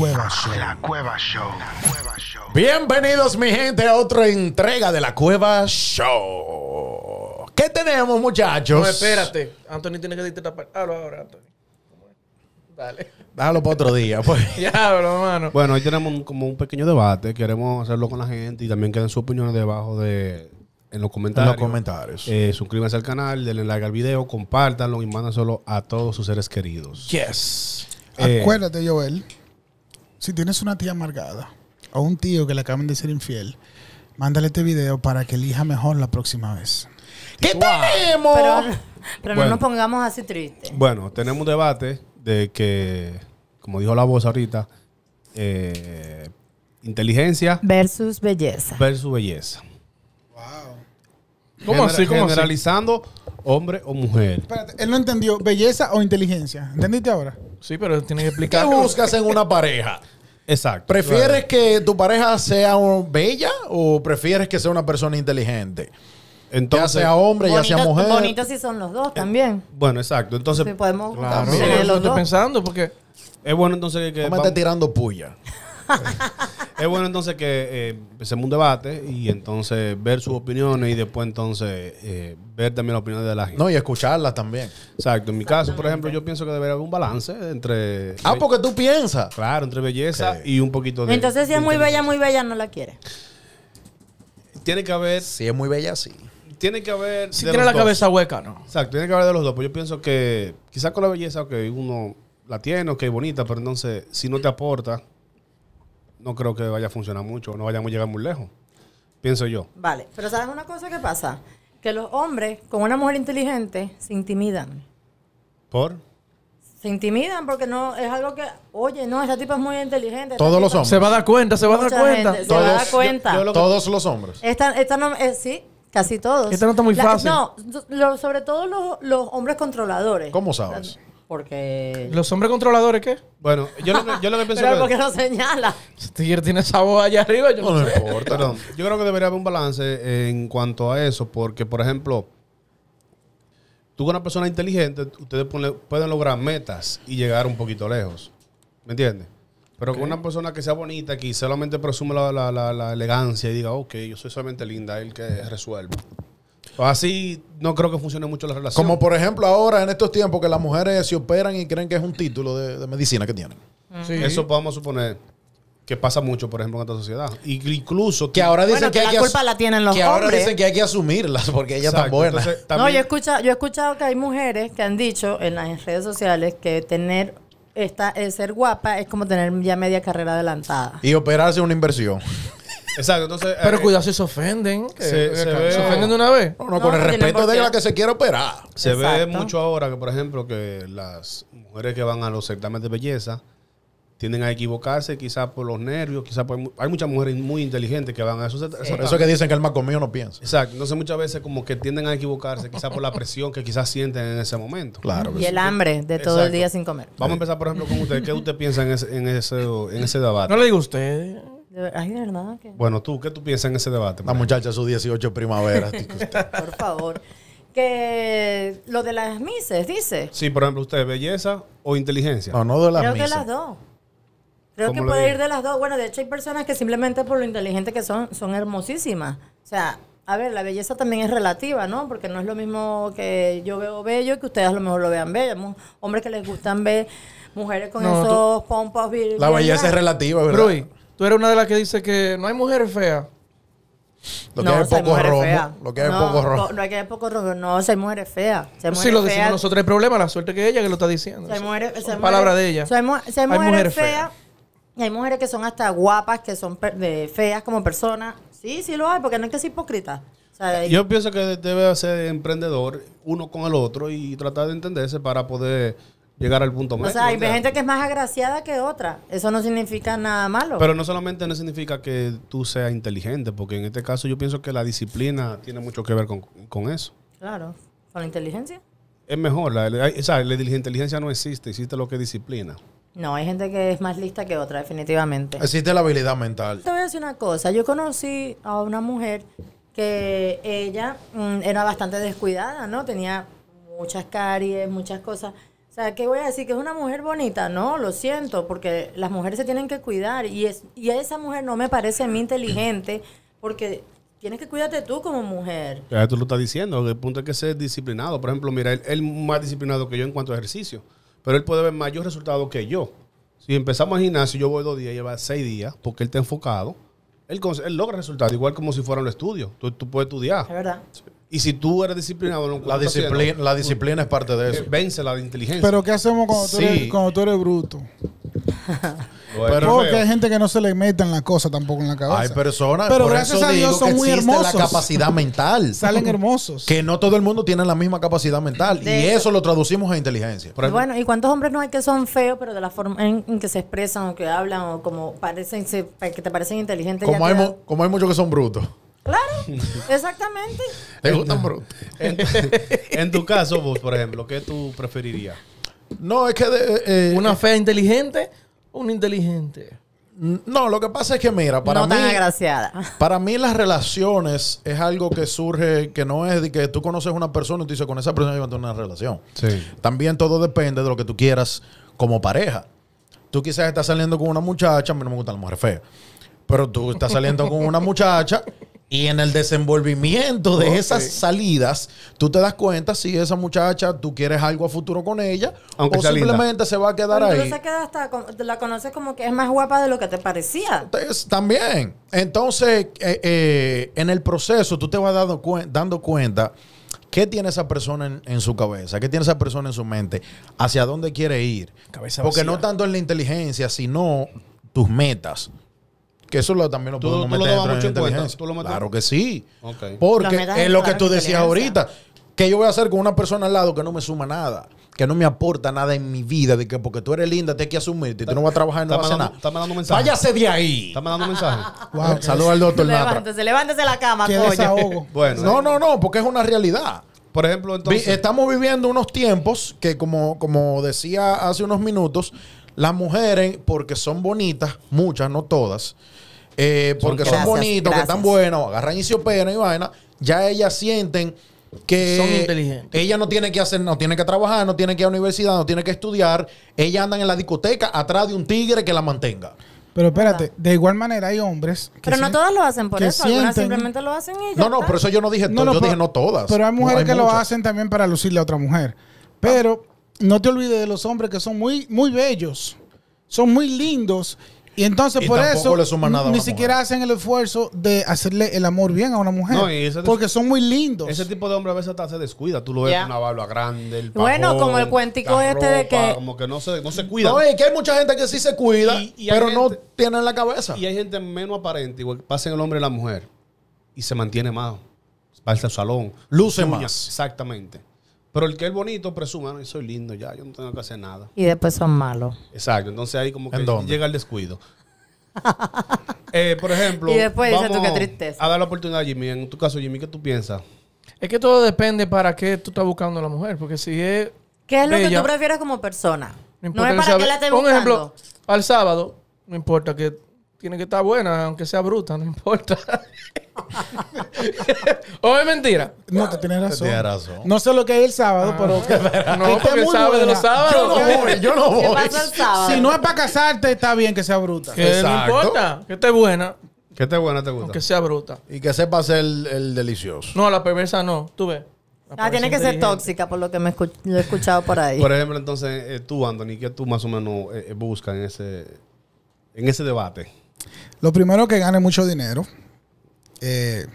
Cueva ah, La Cueva Show. Bienvenidos, mi gente, a otra entrega de La Cueva Show. ¿Qué tenemos, muchachos? No, espérate. Anthony tiene que decirte Hablo ahora, Anthony. Dale. Déjalo para otro día. Pues. Diablo, hermano. Bueno, hoy tenemos como un pequeño debate. Queremos hacerlo con la gente y también queden sus opiniones debajo de en los En comentarios. los comentarios. Eh, suscríbanse al canal, denle like al video, compártanlo y solo a todos sus seres queridos. Yes. Eh, Acuérdate, Joel, si tienes una tía amargada o un tío que le acaban de ser infiel, mándale este video para que elija mejor la próxima vez. ¿Qué tenemos? Pero, no nos pongamos así tristes. Bueno, tenemos un debate de que, como dijo la voz ahorita, eh, inteligencia versus belleza. Versus belleza. Wow. ¿Cómo así? generalizando, hombre o mujer. Espérate, él no entendió belleza o inteligencia. ¿Entendiste ahora? Sí, pero tiene que explicar. ¿Qué buscas en una pareja? Exacto. ¿Prefieres que tu pareja sea bella o prefieres que sea una persona inteligente? Entonces, ya sea hombre, ya sea mujer. Bonitos si son los dos eh, también. Bueno, exacto. Entonces, podemos claro. estoy pensando porque es bueno entonces que vamos... tirando puya. es bueno entonces que eh, empecemos un debate y entonces ver sus opiniones y después entonces eh, ver también las opiniones de la gente. No, y escucharlas también. Exacto. En mi caso, por ejemplo, yo pienso que debe haber un balance entre... Ah, porque tú piensas. Claro, entre belleza y un poquito de... Entonces, si es muy bella, muy bella, no la quiere. Tiene que haber... Si es muy bella, sí tiene que haber. Si tiene la cabeza hueca, ¿no? Exacto, tiene que haber de los dos. Pues yo pienso que quizás con la belleza, que uno la tiene, es bonita, pero entonces si no te aporta no creo que vaya a funcionar mucho, no vayamos a llegar muy lejos, pienso yo. Vale, pero ¿sabes una cosa que pasa? Que los hombres con una mujer inteligente se intimidan. ¿Por? Se intimidan porque no es algo que, oye, no, esa tipa es muy inteligente. Todos los hombres. Se va a dar cuenta, se va a dar cuenta. todos, se va a dar cuenta. todos los hombres. Esta, eh, sí, casi todos. Esta no está muy fácil. no, sobre todo los, los hombres controladores. ¿Cómo sabes? porque... ¿Los hombres controladores qué? Bueno, yo lo, que, yo lo que ¿por qué no señala? usted tiene esa voz allá arriba. Yo no, no, importa. no. Yo creo que debería haber un balance en cuanto a eso, porque, por ejemplo, tú con una persona inteligente, ustedes pueden lograr metas y llegar un poquito lejos. ¿Me entiendes? Pero con una persona que sea bonita, que solamente presume la, la, la, elegancia y diga, ok, yo soy solamente linda, el que resuelve. Así no creo que funcione mucho la relación. Como por ejemplo ahora en estos tiempos que las mujeres se operan y creen que es un título de, medicina que tienen. Eso podemos suponer que pasa mucho, por ejemplo, en esta sociedad. Y incluso que ahora dicen que, la hay culpa la tienen los que ahora dicen que hay que asumirlas porque ella están buenas. No, yo he escuchado, yo he escuchado que hay mujeres que han dicho en las redes sociales que tener esta, ser guapa es como tener ya media carrera adelantada. Y operarse es una inversión. Exacto, entonces. Pero eh, cuidado si se ofenden. Se, ofenden de una vez. No, no, con el respeto de la que se quiere operar. Se ve mucho ahora que, por ejemplo, que las mujeres que van a los certámenes de belleza tienden a equivocarse, quizás por los nervios, quizás por. Hay muchas mujeres muy inteligentes que van a esos. eso que dicen que el más comido no piensa. Exacto. Entonces, muchas veces, como que tienden a equivocarse, quizás por la presión que quizás sienten en ese momento. Claro. Y el hambre de todo el día sin comer. Vamos a empezar, por ejemplo, con usted. ¿Qué usted piensa en ese, en ese, en ese debate? No le digo a usted ay, verdad. Bueno, tú, ¿qué tú piensas en ese debate? La muchacha, sus 18 primavera. Por favor. Que lo de las mises, dice. Sí, por ejemplo, usted, belleza o inteligencia. No, no de las Creo las dos. Creo que puede ir de las dos. Bueno, de hecho hay personas que simplemente por lo inteligente que son, son hermosísimas. O sea, a ver, la belleza también es relativa, ¿no? Porque no es lo mismo que yo veo bello y que ustedes a lo mejor lo vean bello. Hombres que les gustan ver mujeres con esos tú... pompas. La belleza es relativa, ¿verdad? Tú eres una de las que dice que no hay mujeres feas. Lo que no, hay es poco rojo. Lo que hay no, es poco rojo. no hay que hay poco rojo. No, se mujeres feas. Si muere lo decimos nosotros. hay problema, la suerte que ella que lo está diciendo. Se, muere, palabra de ella. Si hay mujeres feas, y Hay mujeres que son hasta guapas, que son feas como personas. Sí, sí lo hay, porque no es que sea hipócrita. Yo pienso que debe ser emprendedor uno con el otro y tratar de entenderse para poder llegar al punto más. O sea, hay gente que es más agraciada que otra. Eso no significa nada malo. Pero no solamente no significa que tú seas inteligente, porque en este caso yo pienso que la disciplina tiene mucho que ver con, eso. Claro, con la inteligencia. Es mejor, o sea, la inteligencia no existe, existe lo que es disciplina. No, hay gente que es más lista que otra, definitivamente. Existe la habilidad mental. Te voy a decir una cosa, yo conocí a una mujer que ella mm, era bastante descuidada, ¿no? Tenía muchas caries, muchas cosas. O sea, ¿qué voy a decir? ¿Que es una mujer bonita? No, lo siento, porque las mujeres se tienen que cuidar. Y, es, esa mujer no me parece a mí inteligente, porque tienes que cuidarte tú como mujer. Ya tú lo estás diciendo, el punto es que ser disciplinado. Por ejemplo, mira, él, es más disciplinado que yo en cuanto a ejercicio, pero él puede ver mayor resultado que yo. Si empezamos a gimnasio, yo voy dos días, lleva seis días, porque él está enfocado. Él, logra resultados, igual como si fuera un estudio. Tú, tú puedes estudiar. Es verdad. Y si tú eres disciplinado, la, disciplina, es parte de eso. Vence la inteligencia. Pero ¿qué hacemos cuando, tú, eres, bruto? Porque hay gente que no se le meten las cosas tampoco en la cabeza. Hay personas, que muy La capacidad mental. Salen hermosos. Que no todo el mundo tiene la misma capacidad mental. y eso, lo traducimos a inteligencia. bueno, ¿y cuántos hombres no hay que son feos, pero de la forma en, que se expresan o que hablan o como parecen, que te parecen inteligentes? Como, como hay muchos que son brutos. Exactamente. gustan En, tu caso, por ejemplo, ¿qué tú preferirías? No, es que... Eh, eh, ¿Una eh, fea inteligente o un inteligente? No, lo que pasa es que mira, para no Tan agraciada. Para mí las relaciones es algo que surge, que no es de que tú conoces a una persona y tú dices, con esa persona yo voy a tener una relación. Sí. También todo depende de lo que tú quieras como pareja. Tú quizás estás saliendo con una muchacha, a mí no me gustan las mujeres feas pero tú estás saliendo con una muchacha y en el desenvolvimiento de esas salidas, tú te das cuenta si esa muchacha, tú quieres algo a futuro con ella, o simplemente se va a quedar Pero Se queda hasta, la conoces como que es más guapa de lo que te parecía. Entonces, también. Entonces, eh, eh, en el proceso, tú te vas dando, dando cuenta qué tiene esa persona en, su cabeza, qué tiene esa persona en su mente, hacia dónde quiere ir. Porque no tanto en la inteligencia, sino tus metas. Que eso lo, también lo podemos meter lo dentro de inteligencia. claro que sí. Porque es lo que tú decías ahorita. ¿Qué yo voy a hacer con una persona al lado que no me suma nada? Que no me aporta nada en mi vida. De que porque tú eres linda, te hay que asumirte. Y tú no vas a trabajar no vas a hacer nada. Está mandando mensaje. Váyase de ahí. Está mandando mensaje. Saludos al doctor Levántese, levántese la cama, coño. no, no, no, porque es una realidad. Por ejemplo, entonces. Estamos viviendo unos tiempos que, como, como decía hace unos minutos, las mujeres, porque son bonitas, muchas, no todas, eh, porque son bonitas, que están buenos, agarran y se y vaina, ya ellas sienten que son inteligentes. Ella no tiene que hacer, no tiene que trabajar, no tiene que ir a universidad, no tiene que estudiar. Ellas andan en la discoteca atrás de un tigre que la mantenga. Pero espérate, de igual manera hay hombres. Que pero no todas lo hacen por eso, algunas simplemente lo hacen ellas. No, no, por eso yo no dije no, yo dije no todas. Pero hay mujeres que lo hacen también para lucirle a otra mujer. Pero ah no te olvides de los hombres que son muy, muy bellos, son muy lindos. Y entonces por eso nada ni siquiera hacen el esfuerzo de hacerle el amor bien a una mujer. porque son muy lindos. Ese tipo de hombre a veces hasta se descuida. Tú lo ves con una barba grande, el Bueno, como el cuentico este de que... Como que no se, cuida. No, es que hay mucha gente que sí se cuida, pero no no en la cabeza. Y hay gente menos aparente, igual que el hombre y la mujer. Y se mantiene más. Va al salón. Luce más. Exactamente. Pero el que es bonito presume, no, soy lindo ya, yo no tengo que hacer nada. Y después son malos. Exacto, entonces ahí como que llega el descuido. Eh, por ejemplo, y después dices tú, qué tristeza. a dar la oportunidad a Jimmy. En tu caso, Jimmy, ¿qué tú piensas? Es que todo depende para qué tú estás buscando a la mujer, porque si es... ¿Qué es lo que tú prefieres como persona? No, es para qué la estés buscando. Por ejemplo, al sábado, no importa que tiene que estar buena, aunque sea bruta, no importa. ¿O es mentira? No, te tienes razón. No sé lo que es el sábado, ah. pero. No, de Yo no voy, si no es para casarte, está bien que sea bruta. no importa, que esté buena. Que esté buena, te gusta. Que sea bruta. Y que sepa hacer el, delicioso. No, la perversa no, tú ves. Ah, tiene que ser tóxica, por lo que me he escuchado por ahí. Por ejemplo, entonces, eh, tú, Anthony, ¿qué tú más o menos eh, eh, buscas en ese, en ese debate? Lo primero que gane mucho dinero. Eh,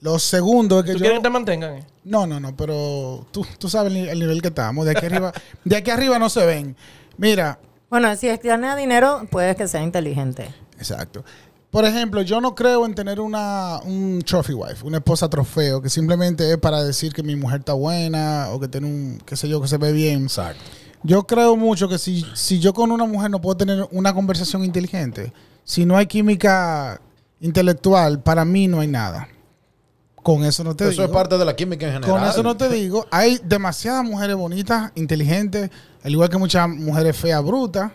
lo segundo es que ¿Tú yo... que te mantengan? Eh? No, no, no, pero tú, sabes el, nivel que estamos. De aquí arriba, de aquí arriba no se ven. Mira. Bueno, si gana dinero, puede que sea inteligente. Exacto. Por ejemplo, yo no creo en tener una, un trophy wife, una esposa trofeo, que simplemente es para decir que mi mujer está buena o que tiene un, qué sé yo, que se ve bien. Exacto. Yo creo mucho que si, si yo con una mujer no puedo tener una conversación inteligente, si no hay química intelectual, para mí no hay nada. Con eso no te digo. Eso es parte de la química en general. Con eso no te digo. Hay demasiadas mujeres bonitas, inteligentes, al igual que muchas mujeres feas, brutas.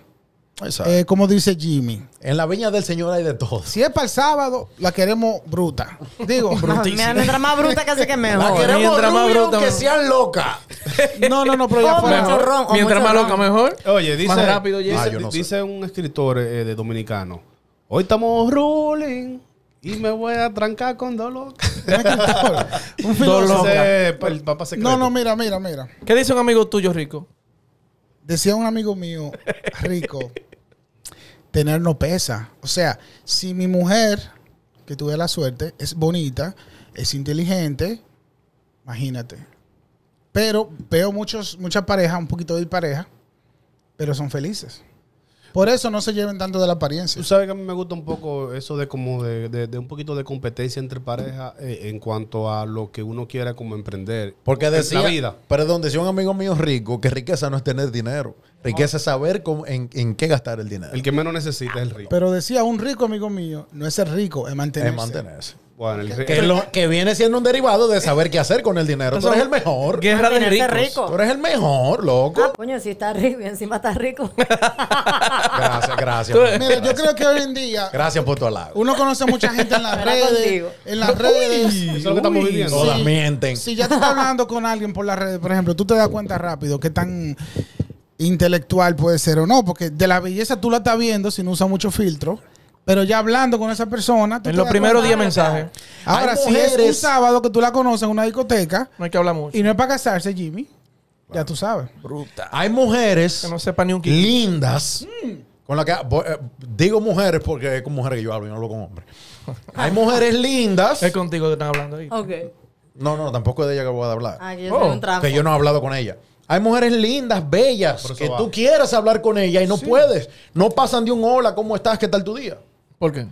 Eh, como dice Jimmy. En la viña del Señor hay de todo. Si es para el sábado, la queremos bruta. Digo, brutísima. Mientras más bruta casi que mejor. La queremos bruta, que sean loca. no, no, no, pero ya fue. Mejor. mientras más loca, mejor. Oye, dice, más rápido, ah, dice, dice un escritor eh, de dominicano. Hoy estamos ruling... Y me voy a trancar con dos locas. un locas... El papá secreto. No, no, mira, mira, mira. ¿Qué dice un amigo tuyo, Rico? Decía un amigo mío, Rico, tener no pesa. O sea, si mi mujer, que tuve la suerte, es bonita, es inteligente, imagínate. Pero veo muchos, muchas parejas, un poquito de pareja, pero son felices. Por eso no se lleven tanto de la apariencia. Tú sabes que a mí me gusta un poco eso de como de, un poquito de competencia entre parejas eh, en cuanto a lo que uno quiera como emprender. Porque de la vida. donde decía un amigo mío rico que riqueza no es tener dinero. Riqueza es saber en, qué gastar el dinero. El que menos necesita es el rico. Pero decía un rico amigo mío, no es ser rico, es mantenerse. Es mantenerse. Que, que, viene siendo un derivado de saber qué hacer con el dinero. Tú eres el mejor. Guerra Rico. Tú eres el mejor, loco. Ah, coño, si está rico encima está rico. gracias, gracias. Mira, yo creo que hoy en día. Gracias por tu halago. Uno conoce mucha gente en las redes. En las redes. Uy, eso es lo que estamos viviendo. Todas si, mienten. Si ya estás hablando con alguien por las redes, por ejemplo, tú te das cuenta rápido Qué tan intelectual puede ser o no, porque de la belleza tú la estás viendo si no usa mucho filtro. Pero ya hablando con esa persona. En los primeros 10 mensajes. Ahora, si es un sábado que tú la conoces en una discoteca. No hay que hablar mucho. Y no es para casarse, Jimmy. Ya tú sabes. Bruta. Hay mujeres que no sepan ni un lindas. Mm. Con la que, eh, digo mujeres porque es con mujeres que yo hablo, y no hablo con hombres. Hay mujeres lindas. Es contigo que están hablando ahí. Ok. No, no, tampoco es de ella que voy a hablar. Ah, oh. que yo no he hablado con ella. Hay mujeres lindas, bellas, que tú quieras hablar con ella y no puedes. No pasan de un hola, ¿cómo estás? ¿Qué tal tu día? ¿Por qué?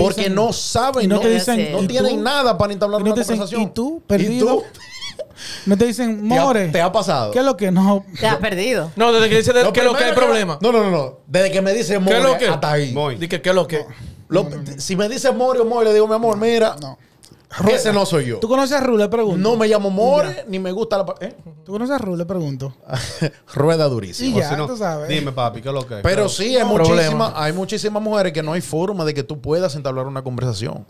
Porque no saben, no, te dicen, no tienen nada para entablar una conversación. ¿Y tú? Perdido. ¿Y tú? No te dicen, more. ¿Te ha, pasado? ¿Qué es lo que no? Te has perdido. No, desde que dice de, lo que hay problema? No, no, no, Desde que me dice more, que? hasta ahí. Dice, ¿qué es lo que? si me dice more o more, le digo, mi amor, mira. No. Ese no soy yo. ¿Tú conoces a Rule? Pregunto. No me llamo More, ni me gusta la. ¿eh? ¿Tú conoces a Rule? Pregunto. Rueda durísima. Dime, papi, ¿qué es lo que Pero sí, hay, hay muchísimas mujeres que no hay forma de que tú puedas entablar una conversación.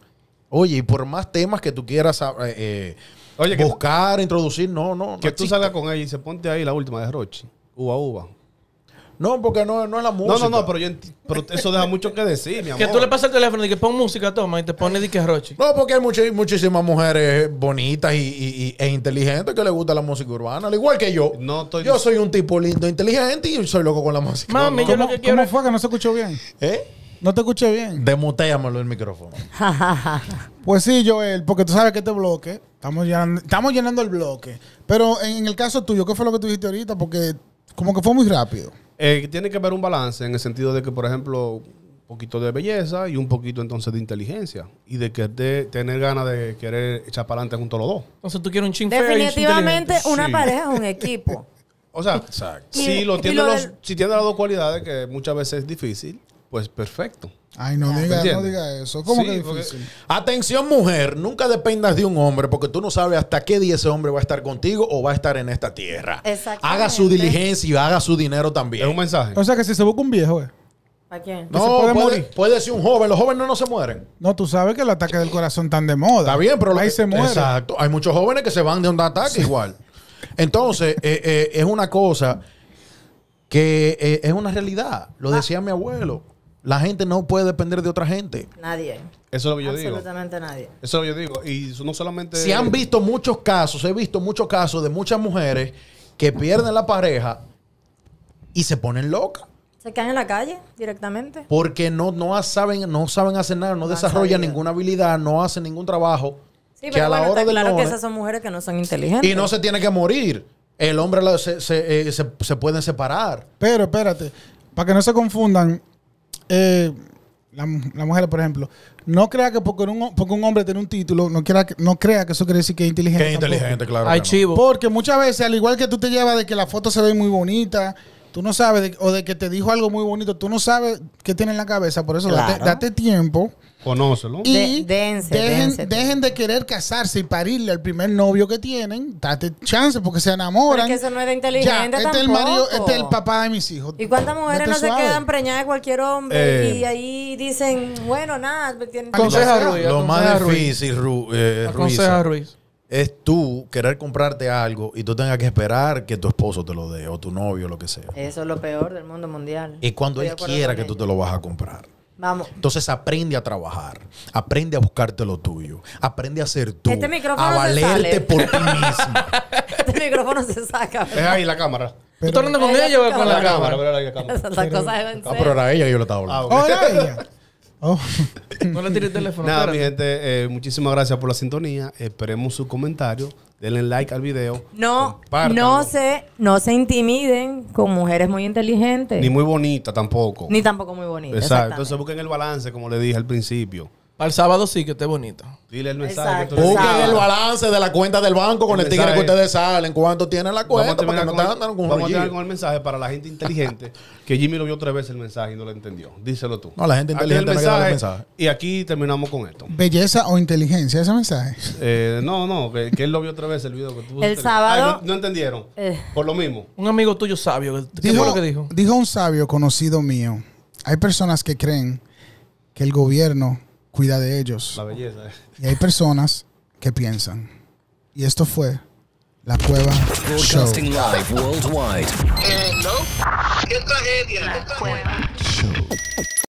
Oye, y por más temas que tú quieras ah, eh, eh, buscar, introducir, no, no. Que tú salgas con ella y se ponte ahí la última de Roche. Uva, uva. No, porque no, es la música. No, no, no, pero, yo eso deja mucho que decir, mi amor. Que tú le pasas el teléfono y que pon música, toma, y te pone de que roche. No, porque hay muchísimas mujeres bonitas e inteligentes que le gusta la música urbana, al igual que yo. Yo soy un tipo lindo, inteligente y soy loco con la música. Mami, yo que ¿Cómo fue que no se escuchó bien? ¿Eh? No te escuché bien. Demutéamelo el micrófono. pues sí, Joel, porque tú sabes que este bloque, estamos llenando, estamos llenando el bloque. Pero en el caso tuyo, ¿qué fue lo que tú dijiste ahorita? Porque como que fue muy rápido. Eh, tiene que haber un balance en el sentido de que, por ejemplo, un poquito de belleza y un poquito entonces de inteligencia y de, que, de tener ganas de querer echar para adelante junto a los dos. Entonces tú quieres un ching Definitivamente una pareja, un equipo. O sea, si, lo tiene si tiene las dos cualidades, que muchas veces es difícil, pues perfecto. Ay, no, ah. diga, no diga eso. ¿Cómo que difícil? Atención, mujer, nunca dependas de un hombre porque tú no sabes hasta qué día ese hombre va a estar contigo o va a estar en esta tierra. Haga su diligencia y haga su dinero también. Es un mensaje. O sea que si se busca un viejo, ¿eh? quién? No, puede, ser un joven. Los jóvenes no, se mueren. No, tú sabes que el ataque del corazón tan de moda. Está bien, pero ahí se muere. Exacto. Hay muchos jóvenes que se van de un ataque igual. Entonces, eh, eh, es una cosa que eh, es una realidad. Lo ah. decía mi abuelo la gente no puede depender de otra gente. Nadie. Eso es lo que yo digo. Absolutamente nadie. Eso es lo que yo digo. Y no solamente. Si han visto muchos casos, he visto muchos casos de muchas mujeres que pierden la pareja y se ponen locas. Se caen en la calle directamente. Porque no, no saben, no saben hacer nada, no, desarrollan ninguna habilidad, no hacen ningún trabajo. Sí, pero a la claro que esas son mujeres que no son inteligentes. Y no se tiene que morir. El hombre se, puede eh, pueden separar. Pero espérate, para que no se confundan, eh, la, la, mujer, por ejemplo, no crea que porque un, porque un hombre tiene un título, no, crea que, no crea que eso quiere decir que es inteligente. claro. Hay chivo. Porque muchas veces, al igual que tú te llevas de que la foto se ve muy bonita, tú no sabes, o de que te dijo algo muy bonito, tú no sabes qué tiene en la cabeza. Por eso, date tiempo Conócelo. Y dejen, de querer casarse y parirle al primer novio que tienen. Date chance porque se enamoran. Porque eso no es de inteligente este es el este papá de mis hijos. ¿Y cuántas mujeres no se quedan preñadas de cualquier hombre? y eh. ahí dicen, bueno, nada. Pues, lo más difícil, eh, Ruiz. Es tú querer comprarte algo y tú tengas que esperar que tu esposo te lo dé o tu novio, lo que sea. Eso es lo peor del mundo mundial. Y cuando él quiera que tú te lo vas a comprar. Vamos. Entonces aprende a trabajar, aprende a buscarte lo tuyo, aprende a ser tú, este a valerte por ti mismo. este micrófono se saca. ahí la cámara. ¿Tú estás hablando con ella o con la cámara? Esas cosas es en ah, pero era ella y yo lo estaba hablando. Ah, ah, Oh. no le el teléfono. Nada, mi gente, eh, muchísimas gracias por la sintonía. Esperemos sus comentarios. Denle like al video. No, no se, no se intimiden con mujeres muy inteligentes. Ni muy bonitas tampoco. Ni tampoco muy bonitas. Exacto. Entonces busquen el balance, como le dije al principio. Para el sábado sí que esté bonito. Dile el mensaje. Busquen el balance de la cuenta del banco con el, tigre que ustedes salen. ¿Cuánto tiene la cuenta? Vamos a terminar, con, el mensaje para la gente inteligente. que Jimmy lo vio tres veces el mensaje y no lo entendió. Díselo tú. No, la gente inteligente el mensaje, el mensaje. Y aquí terminamos con esto. ¿Belleza o inteligencia ese mensaje? Eh, no, no. Que, él lo vio tres veces el video que tú El sábado. no, entendieron. Eh. Por lo mismo. Un amigo tuyo sabio. ¿Qué dijo, fue lo que dijo? Dijo un sabio conocido mío. Hay personas que creen que el gobierno cuida de ellos. La belleza. Y hay personas que piensan. Y esto fue La Cueva Show. Live worldwide. Eh, no. ¿Qué tragedia? La Cueva Show.